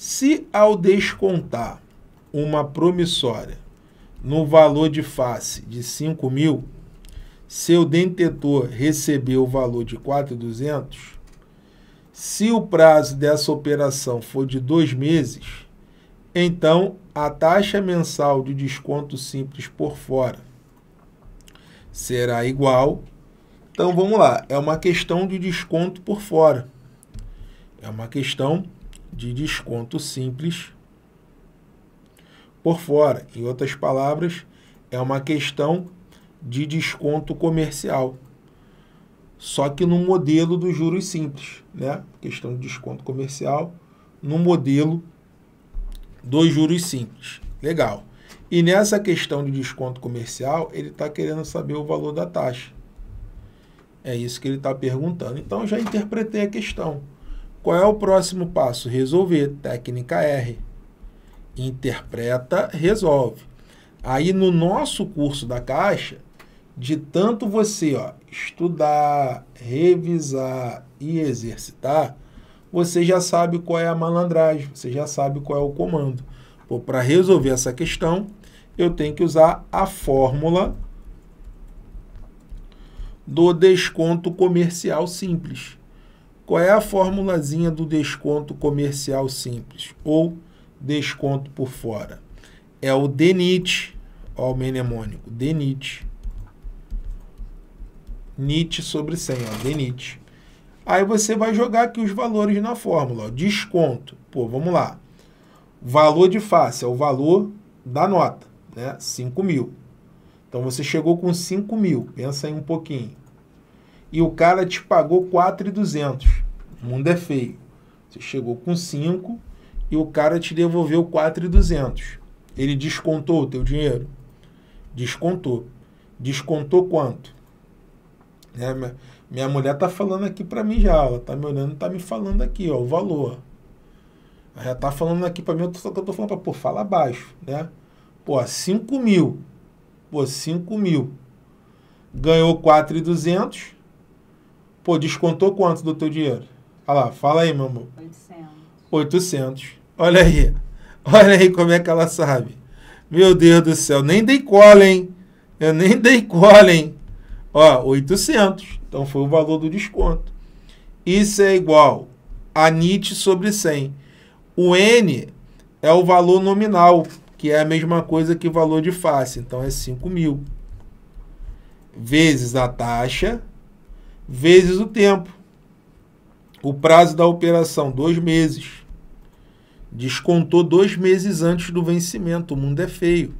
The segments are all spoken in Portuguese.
Se ao descontar uma promissória no valor de face de 5 mil, seu detetor recebeu o valor de 4,200, se o prazo dessa operação for de dois meses, então a taxa mensal de desconto simples por fora será igual. Então vamos lá, é uma questão de desconto por fora. É uma questão de desconto simples por fora. Em outras palavras, é uma questão de desconto comercial. Só que no modelo dos juros simples, né? Questão de desconto comercial no modelo dos juros simples. Legal. E nessa questão de desconto comercial, ele está querendo saber o valor da taxa. É isso que ele está perguntando. Então, já interpretei a questão. Qual é o próximo passo? Resolver. Técnica R. Interpreta, resolve. Aí no nosso curso da Caixa, de tanto você ó, estudar, revisar e exercitar, você já sabe qual é a malandragem, você já sabe qual é o comando. Para resolver essa questão, eu tenho que usar a fórmula do desconto comercial simples. Qual é a formulazinha do desconto comercial simples ou desconto por fora? É o DENIT, ó o mnemônico, DENIT. NIT sobre 100, ó, DENIT. Aí você vai jogar aqui os valores na fórmula, ó, desconto. Pô, vamos lá. Valor de face é o valor da nota, né? 5 mil. Então você chegou com 5 mil, pensa aí um pouquinho. E o cara te pagou 4,200. O mundo é feio. Você chegou com 5 e o cara te devolveu 4,200. Ele descontou o teu dinheiro? Descontou. Descontou quanto? Né? Minha mulher tá falando aqui para mim já, ela tá me olhando, tá me falando aqui, ó, o valor. Ela já tá falando aqui para mim, eu tô, eu tô falando para pô, fala baixo, né? Pô, 5 mil. Pô, 5 mil. Ganhou 4,200. Pô, descontou quanto do teu dinheiro? Olha lá, fala aí, meu amor. 800. 800. Olha aí. Olha aí como é que ela sabe. Meu Deus do céu, nem dei cola, hein? Eu nem dei cola, hein? Ó, 800. Então foi o valor do desconto. Isso é igual a NIT sobre 100. O N é o valor nominal, que é a mesma coisa que o valor de face. Então é 5 mil. Vezes a taxa, vezes o tempo o prazo da operação, dois meses. Descontou dois meses antes do vencimento. O mundo é feio.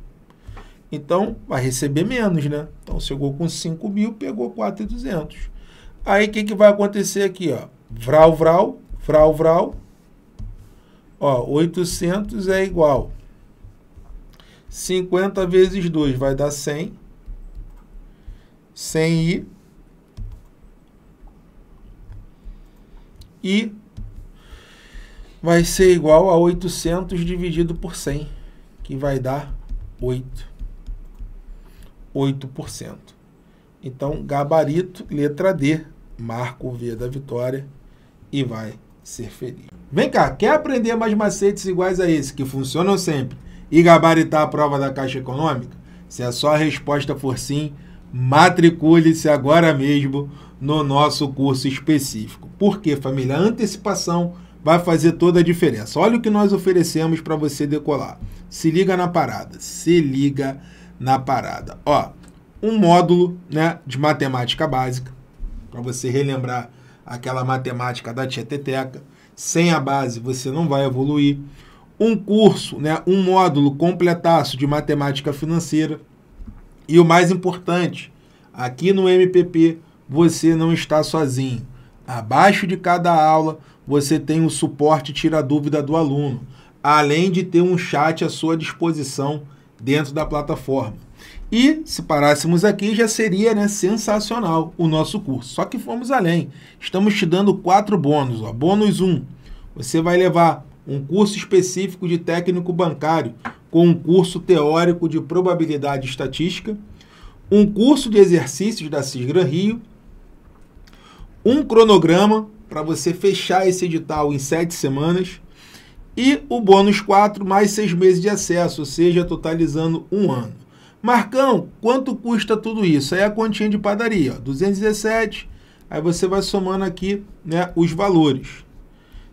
Então, vai receber menos, né? Então, chegou com 5 mil, pegou 4,200. Aí, o que, que vai acontecer aqui? Ó? Vral, vral, vral, vral. Ó, 800 é igual. 50 vezes 2 vai dar 100. 100 e e vai ser igual a 800 dividido por 100, que vai dar 8. 8%. Então, gabarito, letra D, marca o V da vitória e vai ser feliz. Vem cá, quer aprender mais macetes iguais a esse, que funcionam sempre, e gabaritar a prova da Caixa Econômica? Se a sua resposta for sim, matricule-se agora mesmo no nosso curso específico. Porque, família, a antecipação vai fazer toda a diferença. Olha o que nós oferecemos para você decolar. Se liga na parada, se liga na parada. Ó, um módulo, né, de matemática básica para você relembrar aquela matemática da tia Teteca. Sem a base você não vai evoluir. Um curso, né, um módulo completaço de matemática financeira. E o mais importante, aqui no MPP você não está sozinho. Abaixo de cada aula, você tem o suporte tira dúvida do aluno, além de ter um chat à sua disposição dentro da plataforma. E se parássemos aqui, já seria né, sensacional o nosso curso. Só que fomos além. Estamos te dando quatro bônus. Ó. Bônus 1, um, você vai levar um curso específico de técnico bancário com um curso teórico de probabilidade estatística, um curso de exercícios da Cisgran Rio, um cronograma para você fechar esse edital em sete semanas e o bônus 4 mais seis meses de acesso, ou seja, totalizando um ano. Marcão, quanto custa tudo isso? Aí a continha de padaria, ó, 217, aí você vai somando aqui né, os valores.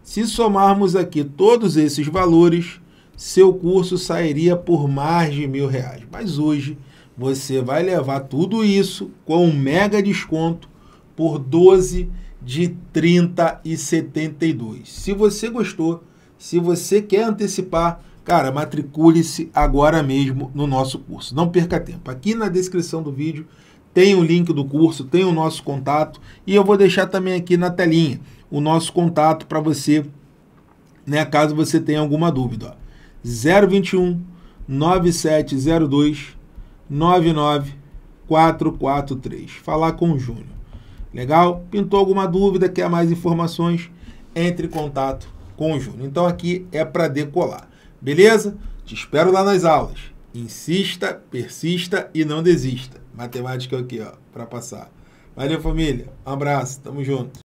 Se somarmos aqui todos esses valores, seu curso sairia por mais de mil reais. Mas hoje você vai levar tudo isso com um mega desconto por 12 de 30 e 72. Se você gostou, se você quer antecipar, cara, matricule-se agora mesmo no nosso curso. Não perca tempo. Aqui na descrição do vídeo tem o link do curso, tem o nosso contato e eu vou deixar também aqui na telinha o nosso contato para você, né, caso você tenha alguma dúvida. Ó. 021 9702 99443. Falar com o Júnior. Legal? Pintou alguma dúvida, quer mais informações? Entre em contato com o Júnior. Então aqui é para decolar. Beleza? Te espero lá nas aulas. Insista, persista e não desista. Matemática aqui, é ó, para passar. Valeu, família. Um abraço. Tamo junto.